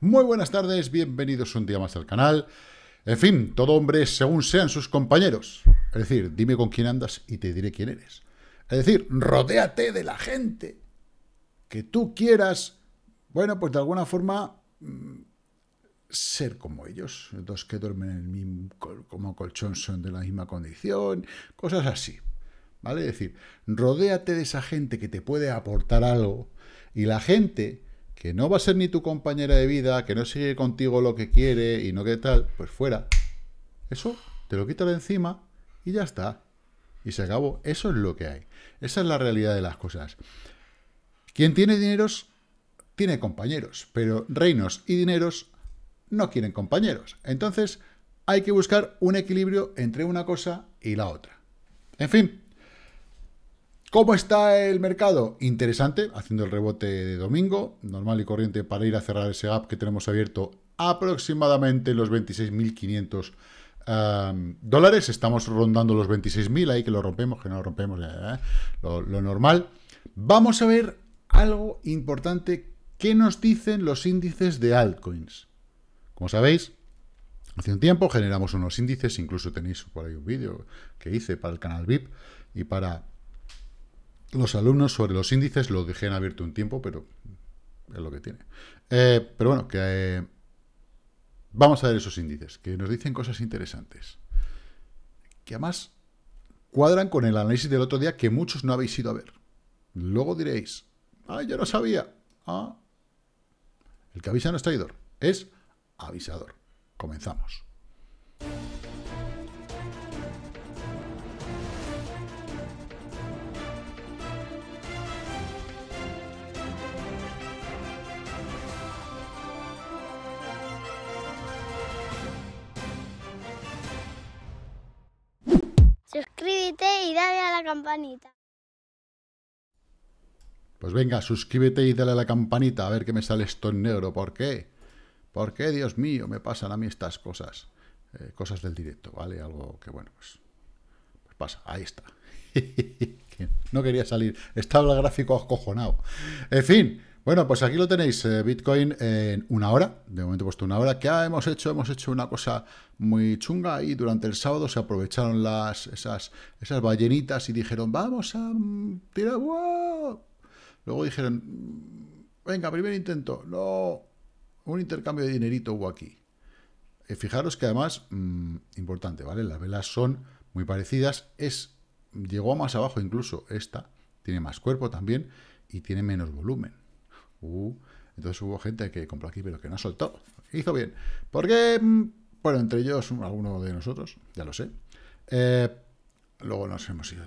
Muy buenas tardes, bienvenidos un día más al canal. En fin, todo hombre según sean sus compañeros. Es decir, dime con quién andas y te diré quién eres. Es decir, rodéate de la gente que tú quieras, bueno, pues de alguna forma mm, ser como ellos. Dos que duermen en el como colchón son de la misma condición, cosas así. ¿Vale? Es decir, rodéate de esa gente que te puede aportar algo y la gente que no va a ser ni tu compañera de vida, que no sigue contigo lo que quiere y no qué tal, pues fuera. Eso te lo quita de encima y ya está. Y se acabó. Eso es lo que hay. Esa es la realidad de las cosas. Quien tiene dineros tiene compañeros, pero reinos y dineros no quieren compañeros. Entonces hay que buscar un equilibrio entre una cosa y la otra. En fin, ¿Cómo está el mercado? Interesante, haciendo el rebote de domingo, normal y corriente para ir a cerrar ese gap que tenemos abierto aproximadamente los 26.500 dólares. Estamos rondando los 26.000, ahí que lo rompemos, que no lo rompemos, lo, lo normal. Vamos a ver algo importante que nos dicen los índices de altcoins. Como sabéis, Hace un tiempo generamos unos índices, incluso tenéis por ahí un vídeo que hice para el canal VIP y para los alumnos sobre los índices lo dejé en abierto un tiempo, pero es lo que tiene. Eh, pero bueno, que eh, vamos a ver esos índices, que nos dicen cosas interesantes. Que además cuadran con el análisis del otro día que muchos no habéis ido a ver. Luego diréis, ah, yo no sabía. Ah, el que avisa no es traidor, es avisador. Comenzamos. campanita. Pues venga, suscríbete y dale a la campanita a ver qué me sale esto en negro. ¿Por qué? ¿Por qué, Dios mío, me pasan a mí estas cosas? Eh, cosas del directo, ¿vale? Algo que, bueno, pues, pues pasa. Ahí está. no quería salir. Estaba el gráfico acojonado. En fin, bueno, pues aquí lo tenéis, eh, Bitcoin en una hora, de momento he puesto una hora. ¿Qué hemos hecho? Hemos hecho una cosa muy chunga y durante el sábado se aprovecharon las, esas, esas ballenitas y dijeron, vamos a mm, tirar, agua Luego dijeron, mm, venga, primer intento, no, un intercambio de dinerito hubo aquí. Eh, fijaros que además, mm, importante, ¿vale? Las velas son muy parecidas, es, llegó más abajo incluso esta, tiene más cuerpo también y tiene menos volumen. Uh, entonces hubo gente que compró aquí, pero que no soltó. Hizo bien. Porque, mm, bueno, entre ellos, alguno de nosotros, ya lo sé. Eh, luego nos hemos ido.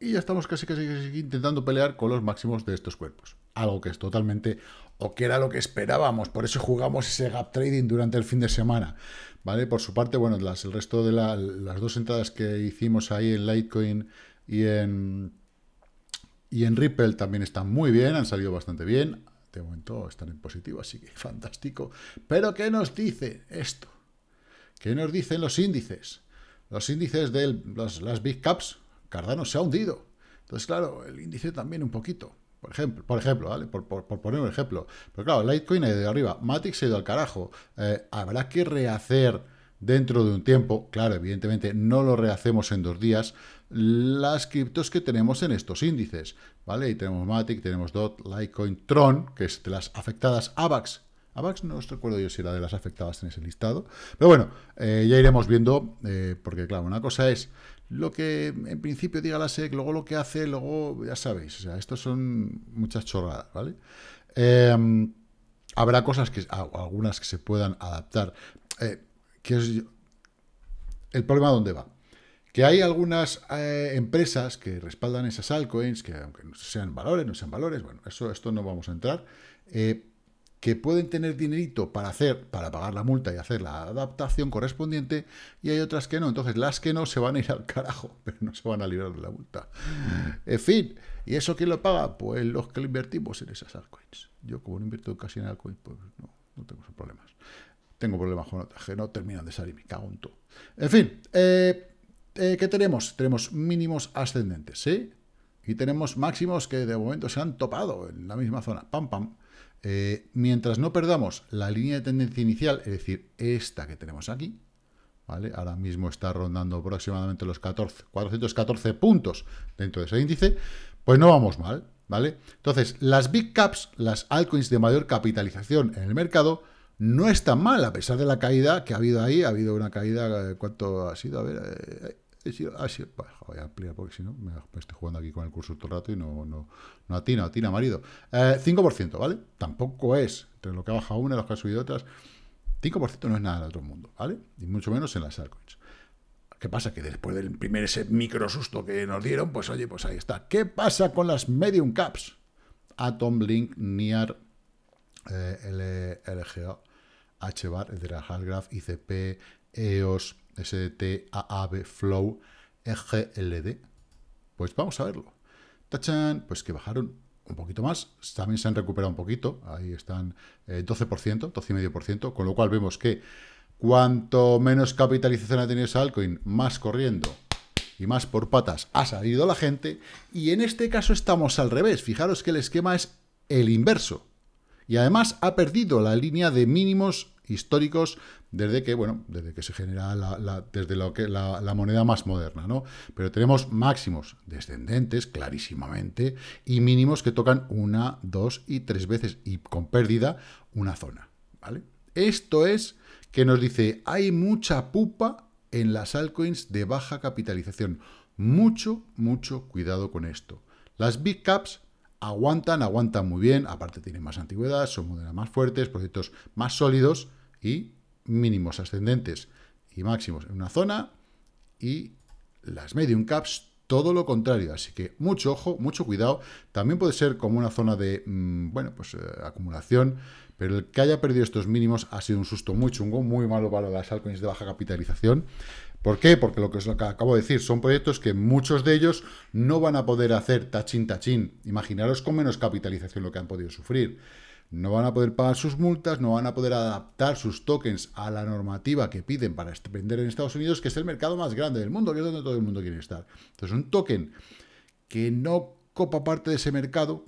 Y ya estamos casi, casi, intentando pelear con los máximos de estos cuerpos. Algo que es totalmente, o que era lo que esperábamos. Por eso jugamos ese gap trading durante el fin de semana. ¿Vale? Por su parte, bueno, el resto de las dos entradas que hicimos ahí en Litecoin y en y en Ripple también están muy bien, han salido bastante bien. De momento están en positivo, así que fantástico. Pero ¿qué nos dice esto? ¿Qué nos dicen los índices? Los índices de las big caps, Cardano se ha hundido. Entonces, claro, el índice también un poquito. Por ejemplo, por ejemplo, ¿vale? Por, poner un ejemplo. Pero claro, Litecoin ha ido de arriba, Matic se ha ido al carajo. Eh, habrá que rehacer dentro de un tiempo, claro, evidentemente no lo rehacemos en dos días, las criptos que tenemos en estos índices, ¿vale? Y tenemos Matic, tenemos DOT, Litecoin, Tron, que es de las afectadas, AVAX, AVAX no os recuerdo yo si era de las afectadas en ese listado, pero bueno, eh, ya iremos viendo, eh, porque claro, una cosa es lo que en principio diga la SEC, luego lo que hace, luego ya sabéis, o sea, estos son muchas chorradas, ¿vale? Em, habrá cosas que, ah, algunas que se puedan adaptar. Eh, que es el problema dónde va. Que hay algunas eh, empresas que respaldan esas altcoins, que aunque no sean valores, no sean valores, bueno, eso, esto no vamos a entrar, eh, que pueden tener dinerito para hacer, para pagar la multa y hacer la adaptación correspondiente, y hay otras que no. Entonces, las que no se van a ir al carajo, pero no se van a librar de la multa. En fin, ¿y eso quién lo paga? Pues los que lo invertimos en esas altcoins. Yo, como no invierto casi en altcoins, pues no, no tengo esos problemas. Tengo problemas con otras que no terminan de salir, me cago en todo. En fin, eh, eh, ¿qué tenemos? Tenemos mínimos ascendentes, ¿sí? Y tenemos máximos que de momento se han topado en la misma zona. Pam, pam. Eh, mientras no perdamos la línea de tendencia inicial, es decir, esta que tenemos aquí, ¿vale? Ahora mismo está rondando aproximadamente los 14, 414 puntos dentro de ese índice, pues no vamos mal, ¿vale? Entonces, las big caps, las altcoins de mayor capitalización en el mercado, no está mal, a pesar de la caída que ha habido ahí, ha habido una caída, eh, ¿cuánto ha sido? A ver, eh, eh, voy a ampliar porque si no me, estoy jugando aquí con el curso todo el rato y no, no, no atina, atina, marido. 5%, ¿vale? Tampoco es, entre lo que ha bajado una y lo que ha subido otras, 5% no es nada del otro mundo, ¿vale? Y mucho menos en las altcoins. ¿Qué pasa? Que después del primer ese micro susto que nos dieron, pues oye, pues ahí está. ¿Qué pasa con las medium caps? Atom, Link, NIAR, eh, LGA HBAR, la y ICP, EOS, SDT, AAB, Flow, EGLD. Pues vamos a verlo. Tachan, pues que bajaron un poquito más, también se han recuperado un poquito, ahí están 12%, eh, 12,5%, con lo cual vemos que cuanto menos capitalización ha tenido esa altcoin, más corriendo y más por patas ha salido la gente, y en este caso estamos al revés, fijaros que el esquema es el inverso, y además ha perdido la línea de mínimos históricos desde que, bueno, desde que se genera la, desde lo que, la, moneda más moderna, ¿no? Pero tenemos máximos descendentes, clarísimamente, y mínimos que tocan una, dos y tres veces, y con pérdida, una zona, ¿vale? Esto es que nos dice, hay mucha pupa en las altcoins de baja capitalización. Mucho, mucho cuidado con esto. Las big caps aguantan, aguantan muy bien, aparte tienen más antigüedad, son modelos más fuertes, proyectos más sólidos y mínimos ascendentes y máximos en una zona y las medium caps todo lo contrario, así que mucho ojo, mucho cuidado, también puede ser como una zona de, mm, bueno, pues eh, acumulación, pero el que haya perdido estos mínimos ha sido un susto muy chungo, muy malo para las altcoins de baja capitalización ¿Por qué? Porque lo que os acabo de decir, son proyectos que muchos de ellos no van a poder hacer tachín tachín. Imaginaros con menos capitalización lo que han podido sufrir. No van a poder pagar sus multas, no van a poder adaptar sus tokens a la normativa que piden para vender en Estados Unidos, que es el mercado más grande del mundo, que es donde todo el mundo quiere estar. Entonces, un token que no copa parte de ese mercado,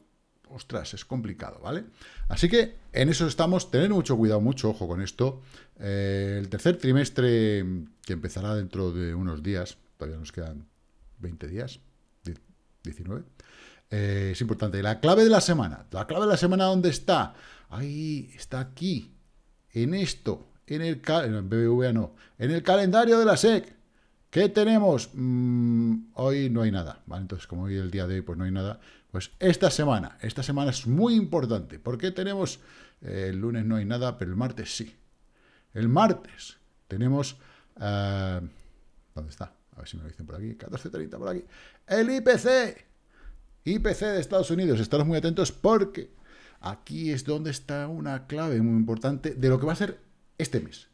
ostras, es complicado, ¿vale? Así que en eso estamos, tener mucho cuidado, mucho ojo con esto. Eh, el tercer trimestre, que empezará dentro de unos días, todavía nos quedan 20 días, 19, eh, es importante. La clave de la semana, la clave de la semana, ¿dónde está? Ahí, está aquí, en esto, en el, en el no, en el calendario de la SEC. ¿Qué tenemos? Mm, hoy no hay nada, ¿vale? Entonces, como hoy el día de hoy pues no hay nada, pues esta semana, esta semana es muy importante. porque tenemos? Eh, el lunes no hay nada, pero el martes sí. El martes tenemos... Eh, ¿Dónde está? A ver si me lo dicen por aquí. 14.30 por aquí. El IPC. IPC de Estados Unidos. Estaros muy atentos porque aquí es donde está una clave muy importante de lo que va a ser este mes.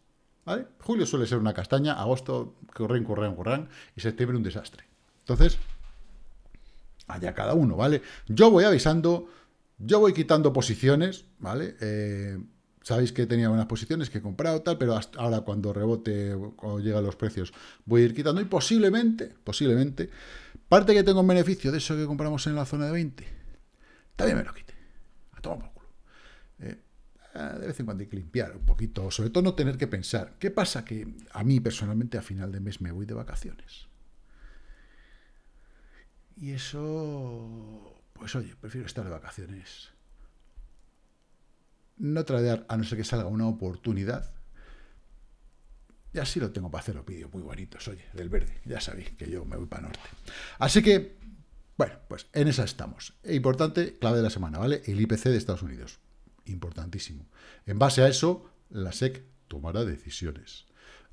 ¿vale? Julio suele ser una castaña, agosto, corren, corren, corren, y septiembre un desastre. Entonces, allá cada uno, ¿vale? Yo voy avisando, yo voy quitando posiciones, ¿vale? Eh, sabéis que tenía unas posiciones que he comprado, tal, pero ahora cuando rebote o llegan los precios voy a ir quitando. Y posiblemente, posiblemente, parte que tengo en beneficio de eso que compramos en la zona de 20, también me lo quite. A tomar por culo. Eh, de vez en cuando hay que limpiar un poquito, sobre todo no tener que pensar. ¿Qué pasa? Que a mí personalmente a final de mes me voy de vacaciones. Y eso, pues oye, prefiero estar de vacaciones. No tradear a no ser que salga una oportunidad. Y así lo tengo para hacer los vídeos muy bonitos, oye, del verde. Ya sabéis que yo me voy para norte. Así que, bueno, pues en esa estamos. E importante, clave de la semana, ¿vale? El IPC de Estados Unidos importantísimo. En base a eso, la SEC tomará decisiones.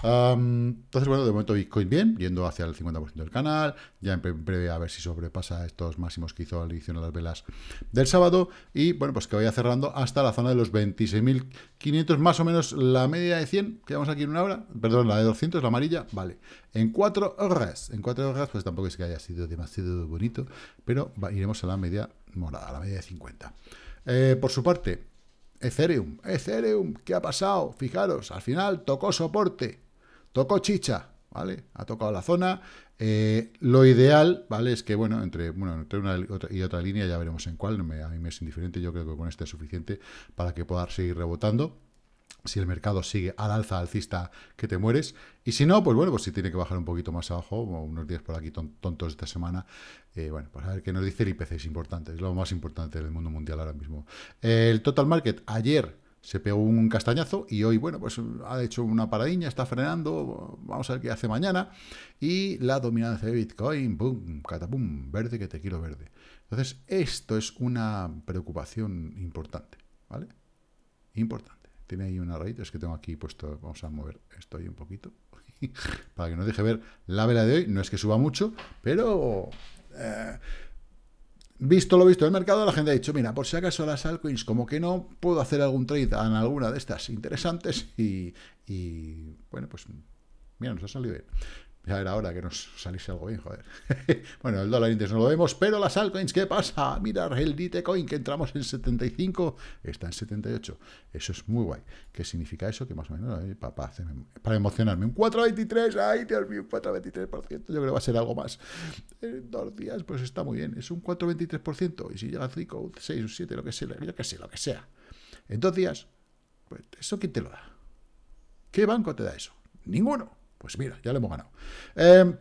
entonces, bueno, de momento Bitcoin bien, yendo hacia el 50% del canal, ya en breve a ver si sobrepasa estos máximos que hizo la edición a las velas del sábado, y bueno, pues que vaya cerrando hasta la zona de los 26.500, más o menos la media de 100, que vamos aquí en una hora, perdón, la de 200, la amarilla, vale, en 4 horas, en 4 horas pues tampoco es que haya sido demasiado bonito, pero iremos a la media morada, a la media de 50. Eh, por su parte, Ethereum, Ethereum, ¿qué ha pasado? Fijaros, al final tocó soporte, tocó chicha, ¿vale? Ha tocado la zona. Eh, lo ideal, ¿vale? Es que, bueno, entre, bueno, entre una y otra línea ya veremos en cuál. a mí me es indiferente, yo creo que con este es suficiente para que pueda seguir rebotando si el mercado sigue al alza alcista, que te mueres. Y si no, pues bueno, pues si tiene que bajar un poquito más abajo, unos días por aquí tontos esta semana. Eh, bueno, pues a ver qué nos dice el IPC, es importante, es lo más importante del mundo mundial ahora mismo. El total market ayer se pegó un castañazo y hoy, bueno, pues ha hecho una paradiña, está frenando, vamos a ver qué hace mañana. Y la dominancia de Bitcoin, boom, catapum, verde que te quiero verde. Entonces, esto es una preocupación importante, ¿vale? Importante. Tiene ahí una raíz, es que tengo aquí puesto, vamos a mover esto ahí un poquito, para que nos deje ver la vela de hoy. No es que suba mucho, pero eh, visto lo visto del mercado, la gente ha dicho, mira, por si acaso las altcoins, como que no puedo hacer algún trade en alguna de estas interesantes y bueno, pues mira, nos ha salido bien. Ya era hora que nos saliese algo bien, joder. bueno, el dólar índice no lo vemos, pero las altcoins, ¿qué pasa? Mirar el Ditecoin que entramos en 75, está en 78. Eso es muy guay. ¿Qué significa eso? Que más o menos, eh, para, emocionarme, un 4,23, ay Dios mío, un 4,23%, yo creo que va a ser algo más. En dos días, pues está muy bien, es un 4,23%, y si llega a 5, 6, 7, lo que sea, yo que sé, lo que sea. En dos días, pues, ¿eso quién te lo da? ¿Qué banco te da eso? Ninguno. Pues mira, ya lo hemos ganado. Em,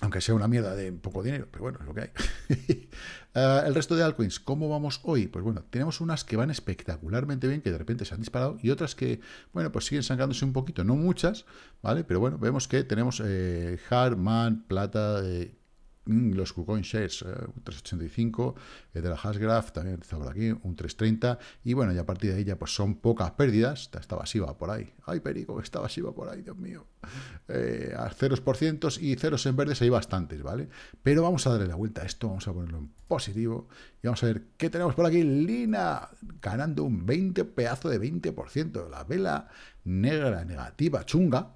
aunque sea una mierda de poco dinero, pero bueno, es lo que hay. Eh, el resto de altcoins, ¿cómo vamos hoy? Pues bueno, tenemos unas que van espectacularmente bien, que de repente se han disparado, y otras que, bueno, pues siguen sangrándose un poquito, no muchas, ¿vale? Pero bueno, vemos que tenemos eh, man, Plata, eh, Mm, los KuCoin Shares, 385, eh, el eh, de la Hashgraph también está por aquí, un 330, y bueno, ya a partir de ahí ya pues son pocas pérdidas, está Shiba por ahí, ay Perico, está Shiba por ahí, Dios mío, eh, a ceros por cientos y ceros en verdes hay bastantes, ¿vale? Pero vamos a darle la vuelta a esto, vamos a ponerlo en positivo, y vamos a ver qué tenemos por aquí, Lina, ganando un 20, pedazo de 20%, la vela negra, negativa, chunga,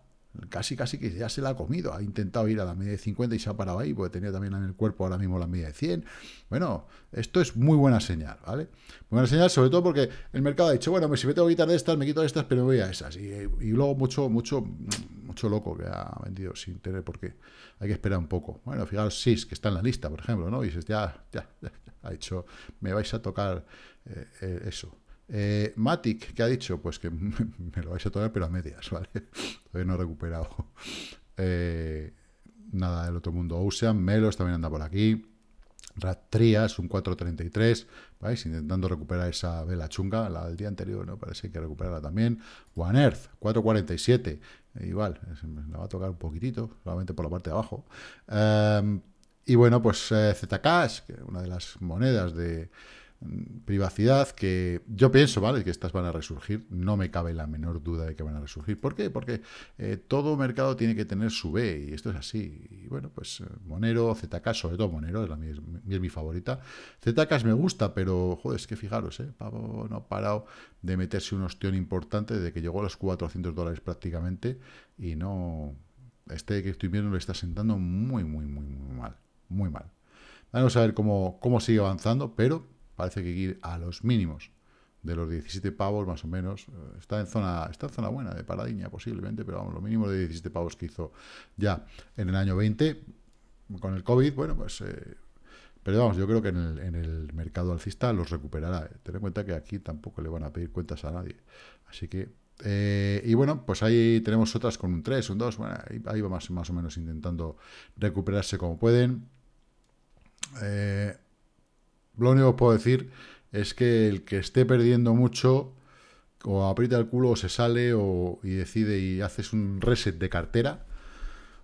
casi casi que ya se la ha comido. Ha intentado ir a la media de 50 y se ha parado ahí, porque tenía también en el cuerpo ahora mismo la media de 100. Bueno, esto es muy buena señal, ¿vale? Muy buena señal, sobre todo porque el mercado ha dicho, bueno, pues si me tengo que quitar de estas, me quito de estas, pero me voy a esas. Y, luego mucho, mucho, mucho loco que ha vendido sin tener por qué. Hay que esperar un poco. Bueno, fijaros, SIS, que está en la lista, por ejemplo, ¿no? Y dices, ya, ya, ha hecho me vais a tocar eh, eh, eso. Eh, Matic, ¿qué ha dicho? Pues que me lo vais a tocar pero a medias, ¿vale? Todavía no he recuperado eh, nada del otro mundo. Ocean, Melos también anda por aquí. Ratrias, un 4.33, ¿vais? Intentando recuperar esa vela chunga, la del día anterior, ¿no? Parece que recuperarla también. One Earth, 4.47, igual, la va a tocar un poquitito, solamente por la parte de abajo. Em, y bueno, pues eh, Zcash, que una de las monedas de privacidad que yo pienso, ¿vale? Que estas van a resurgir, no me cabe la menor duda de que van a resurgir. ¿Por qué? Porque eh, todo mercado tiene que tener su B y esto es así. Y bueno, pues eh, Monero, ZK, sobre todo Monero, es, mi favorita. ZK me gusta, pero joder, es que fijaros, eh, no ha parado de meterse un ostión importante desde que llegó a los 400 dólares prácticamente y no... Este que estoy viendo le está sentando muy, muy, muy, muy mal. Muy mal. Vamos a ver cómo, cómo sigue avanzando, pero parece que ir a los mínimos de los 17 pavos más o menos. Eh, está en zona, está zona buena de paradiña posiblemente, pero vamos, los mínimos de 17 pavos que hizo ya en el año 20 con el COVID, bueno, pues... Eh, pero vamos, yo creo que en el, mercado alcista los recuperará. Eh, ten en cuenta que aquí tampoco le van a pedir cuentas a nadie. Así que y bueno, pues ahí tenemos otras con un 3, un 2. Bueno, ahí vamos más, más o menos intentando recuperarse como pueden. Eh, lo único que os puedo decir es que el que esté perdiendo mucho, o aprieta el culo, o se sale, o, y decide y haces un reset de cartera,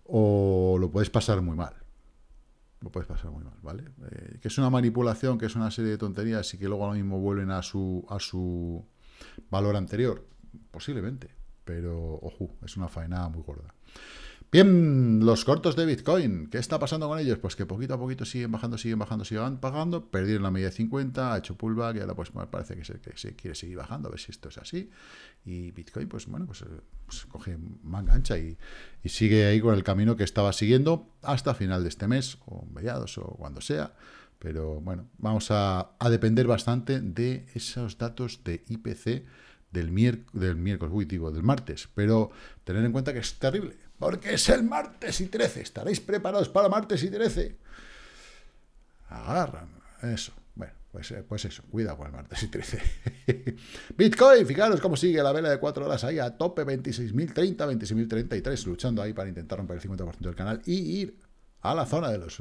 o lo puedes pasar muy mal. Lo puedes pasar muy mal, ¿vale? Eh, que es una manipulación, que es una serie de tonterías y que luego ahora mismo vuelven a su, a su valor anterior. Posiblemente, pero ojo, es una faena muy gorda. Bien, los cortos de Bitcoin, ¿qué está pasando con ellos? Pues que poquito a poquito siguen bajando, siguen bajando, siguen pagando, perdieron la media de 50, ha hecho pullback y ahora pues me parece que se, quiere seguir bajando, a ver si esto es así. Y Bitcoin, pues bueno, pues, pues coge manga ancha y, sigue ahí con el camino que estaba siguiendo hasta final de este mes, o mediados, o cuando sea. Pero bueno, vamos a, depender bastante de esos datos de IPC del, miércoles, del miércoles, uy, digo, del martes. Pero tener en cuenta que es terrible porque es el martes y 13. ¿Estaréis preparados para martes y 13? Agarran, eso. Bueno, pues, eh, pues, eso, cuidado con el martes y 13. Bitcoin, fijaros cómo sigue la vela de 4 horas ahí a tope, 26.030, 26.033, luchando ahí para intentar romper el 50% del canal y ir a la zona de los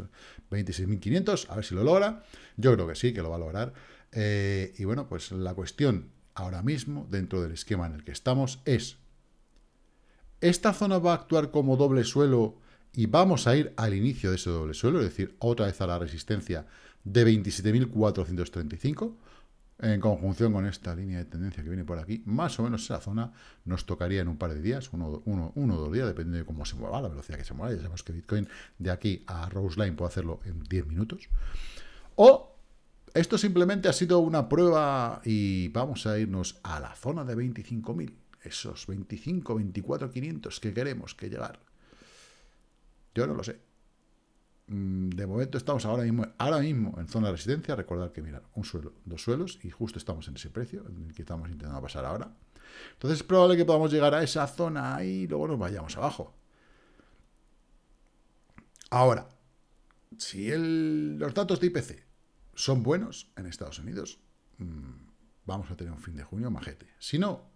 26.500, eh, a ver si lo logra. Yo creo que sí, que lo va a lograr. Eh, y bueno, pues la cuestión ahora mismo, dentro del esquema en el que estamos, es esta zona va a actuar como doble suelo y vamos a ir al inicio de ese doble suelo, es decir, otra vez a la resistencia de 27.435, en conjunción con esta línea de tendencia que viene por aquí, más o menos esa zona nos tocaría en un par de días, uno, o dos días, dependiendo de cómo se mueva, la velocidad que se mueva, ya sabemos que Bitcoin de aquí a Rose Line puede hacerlo en 10 minutos, o esto simplemente ha sido una prueba y vamos a irnos a la zona de 25.000 esos 25, 24, 500 que queremos que llegar? Yo no lo sé. Mm, de momento estamos ahora mismo, ahora mismo en zona de residencia recordar que, mirar, un suelo, dos suelos y justo estamos en ese precio en el que estamos intentando pasar ahora. Entonces es probable que podamos llegar a esa zona y luego nos vayamos abajo. Ahora, si los datos de IPC son buenos en Estados Unidos, mm, vamos a tener un fin de junio majete. Si no,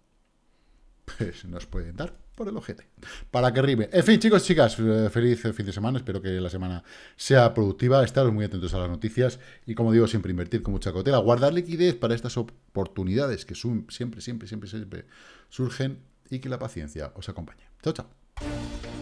pues nos pueden dar por el ojete. Para que rime. En fin, chicos, chicas, eh, feliz eh, fin de semana. Espero que la semana sea productiva. Estaros muy atentos a las noticias. Y como digo, siempre invertir con mucha cautela. Guardar liquidez para estas oportunidades que siempre, siempre, siempre, siempre surgen. Y que la paciencia os acompañe. Chao, chao.